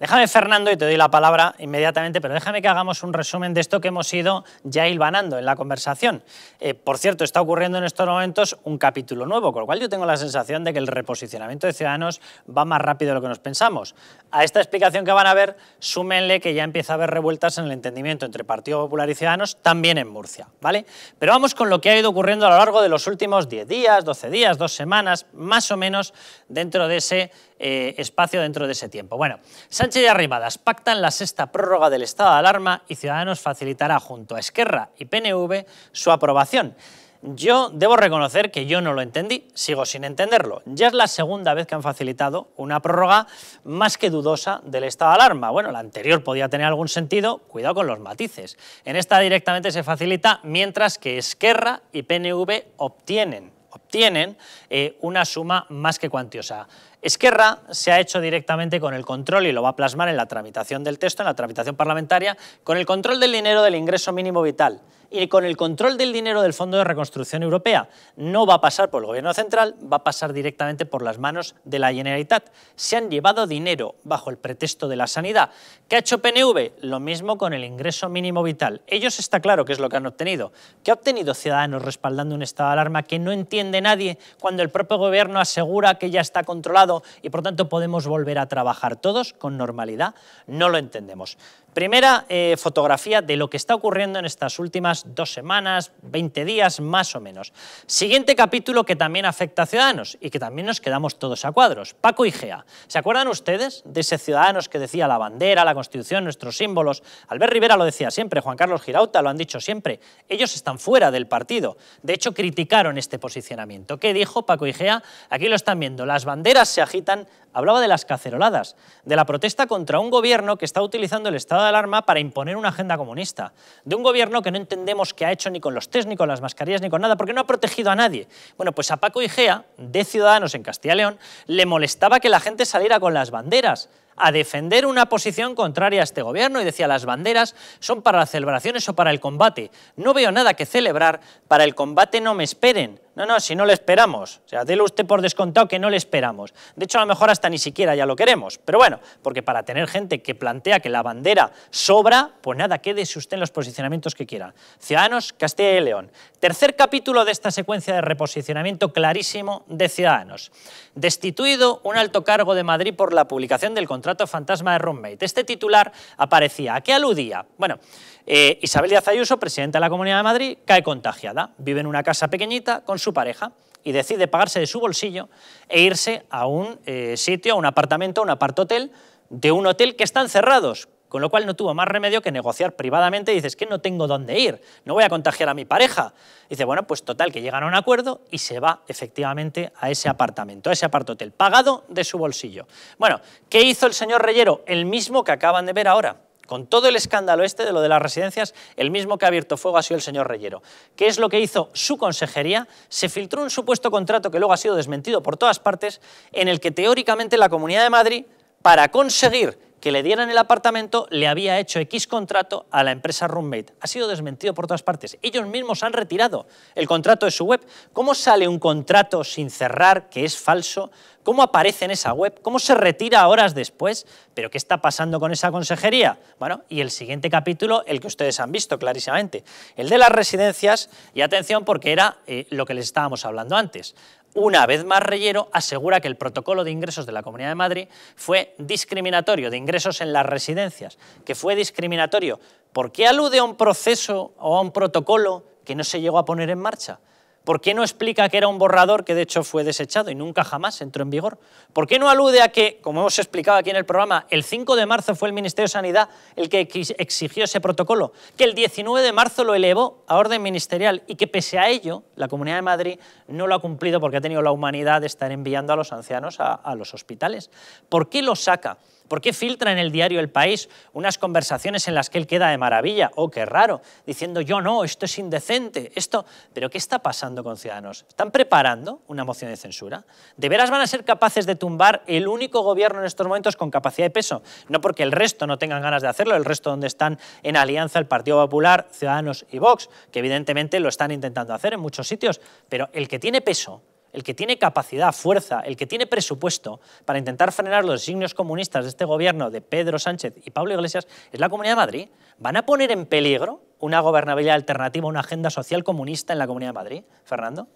Déjame, Fernando, y te doy la palabra inmediatamente, pero déjame que hagamos un resumen de esto que hemos ido ya hilvanando en la conversación. Eh, por cierto, está ocurriendo en estos momentos un capítulo nuevo, con lo cual yo tengo la sensación de que el reposicionamiento de Ciudadanos va más rápido de lo que nos pensamos. A esta explicación que van a ver, súmenle que ya empieza a haber revueltas en el entendimiento entre Partido Popular y Ciudadanos, también en Murcia, ¿vale? Pero vamos con lo que ha ido ocurriendo a lo largo de los últimos 10 días, 12 días, dos semanas, más o menos, dentro de ese eh, espacio dentro de ese tiempo. Bueno, Sánchez y Arribadas pactan la sexta prórroga del estado de alarma y Ciudadanos facilitará junto a Esquerra y PNV su aprobación. Yo debo reconocer que yo no lo entendí, sigo sin entenderlo. Ya es la segunda vez que han facilitado una prórroga más que dudosa del estado de alarma. Bueno, la anterior podía tener algún sentido, cuidado con los matices. En esta directamente se facilita mientras que Esquerra y PNV obtienen tienen eh, una suma más que cuantiosa. Esquerra se ha hecho directamente con el control y lo va a plasmar en la tramitación del texto, en la tramitación parlamentaria, con el control del dinero del ingreso mínimo vital y con el control del dinero del Fondo de Reconstrucción Europea. No va a pasar por el Gobierno Central, va a pasar directamente por las manos de la Generalitat. Se han llevado dinero bajo el pretexto de la sanidad. ¿Qué ha hecho PNV? Lo mismo con el ingreso mínimo vital. Ellos está claro qué es lo que han obtenido. ¿Qué ha obtenido Ciudadanos respaldando un estado de alarma que no entienden nadie cuando el propio gobierno asegura que ya está controlado y por tanto podemos volver a trabajar todos con normalidad? No lo entendemos. Primera eh, fotografía de lo que está ocurriendo en estas últimas dos semanas, 20 días más o menos. Siguiente capítulo que también afecta a Ciudadanos y que también nos quedamos todos a cuadros. Paco Igea. ¿Se acuerdan ustedes de ese Ciudadanos que decía la bandera, la Constitución, nuestros símbolos? Albert Rivera lo decía siempre, Juan Carlos Girauta lo han dicho siempre. Ellos están fuera del partido. De hecho, criticaron este posicionamiento. ¿Qué dijo Paco Igea? Aquí lo están viendo. Las banderas se agitan hablaba de las caceroladas, de la protesta contra un gobierno que está utilizando el estado de alarma para imponer una agenda comunista, de un gobierno que no entendemos qué ha hecho ni con los test, ni con las mascarillas, ni con nada, porque no ha protegido a nadie. Bueno, pues a Paco Igea, de Ciudadanos en Castilla y León, le molestaba que la gente saliera con las banderas a defender una posición contraria a este gobierno y decía las banderas son para las celebraciones o para el combate. No veo nada que celebrar, para el combate no me esperen. No, no, si no le esperamos. O sea, déle usted por descontado que no le esperamos. De hecho, a lo mejor hasta ni siquiera ya lo queremos. Pero bueno, porque para tener gente que plantea que la bandera sobra, pues nada, quédese usted en los posicionamientos que quiera. Ciudadanos, Castilla y León. Tercer capítulo de esta secuencia de reposicionamiento clarísimo de Ciudadanos. Destituido un alto cargo de Madrid por la publicación del contrato fantasma de roommate. Este titular aparecía. ¿A qué aludía? Bueno, eh, Isabel Díaz Ayuso, presidenta de la Comunidad de Madrid, cae contagiada. Vive en una casa pequeñita con su pareja y decide pagarse de su bolsillo e irse a un eh, sitio, a un apartamento, a un apart-hotel de un hotel que están cerrados, con lo cual no tuvo más remedio que negociar privadamente y dices, que no tengo dónde ir, no voy a contagiar a mi pareja. dice, bueno, pues total, que llegan a un acuerdo y se va efectivamente a ese apartamento, a ese apartotel, pagado de su bolsillo. Bueno, ¿qué hizo el señor Reyero? El mismo que acaban de ver ahora con todo el escándalo este de lo de las residencias, el mismo que ha abierto fuego ha sido el señor Reyero. ¿Qué es lo que hizo su consejería? Se filtró un supuesto contrato que luego ha sido desmentido por todas partes, en el que teóricamente la Comunidad de Madrid, para conseguir que le dieran el apartamento le había hecho X contrato a la empresa Roommate. Ha sido desmentido por todas partes. Ellos mismos han retirado el contrato de su web. ¿Cómo sale un contrato sin cerrar que es falso ¿Cómo aparece en esa web? ¿Cómo se retira horas después? ¿Pero qué está pasando con esa consejería? Bueno, y el siguiente capítulo, el que ustedes han visto clarísimamente, el de las residencias, y atención porque era eh, lo que les estábamos hablando antes. Una vez más, Reyero asegura que el protocolo de ingresos de la Comunidad de Madrid fue discriminatorio, de ingresos en las residencias, que fue discriminatorio. ¿Por qué alude a un proceso o a un protocolo que no se llegó a poner en marcha? ¿Por qué no explica que era un borrador que de hecho fue desechado y nunca jamás entró en vigor? ¿Por qué no alude a que, como hemos explicado aquí en el programa, el 5 de marzo fue el Ministerio de Sanidad el que exigió ese protocolo, que el 19 de marzo lo elevó a orden ministerial y que pese a ello la Comunidad de Madrid no lo ha cumplido porque ha tenido la humanidad de estar enviando a los ancianos a, los hospitales? ¿Por qué lo saca? ¿Por qué filtra en el diario El País unas conversaciones en las que él queda de maravilla? ¡Oh, qué raro! Diciendo yo no, esto es indecente, esto... ¿Pero qué está pasando con Ciudadanos? ¿Están preparando una moción de censura? ¿De veras van a ser capaces de tumbar el único gobierno en estos momentos con capacidad de peso? No porque el resto no tengan ganas de hacerlo, el resto donde están en alianza el Partido Popular, Ciudadanos y Vox, que evidentemente lo están intentando hacer en muchos sitios, pero el que tiene peso el que tiene capacidad, fuerza, el que tiene presupuesto para intentar frenar los signos comunistas de este gobierno de Pedro Sánchez y Pablo Iglesias es la Comunidad de Madrid, ¿van a poner en peligro una gobernabilidad alternativa, una agenda social comunista en la Comunidad de Madrid, Fernando?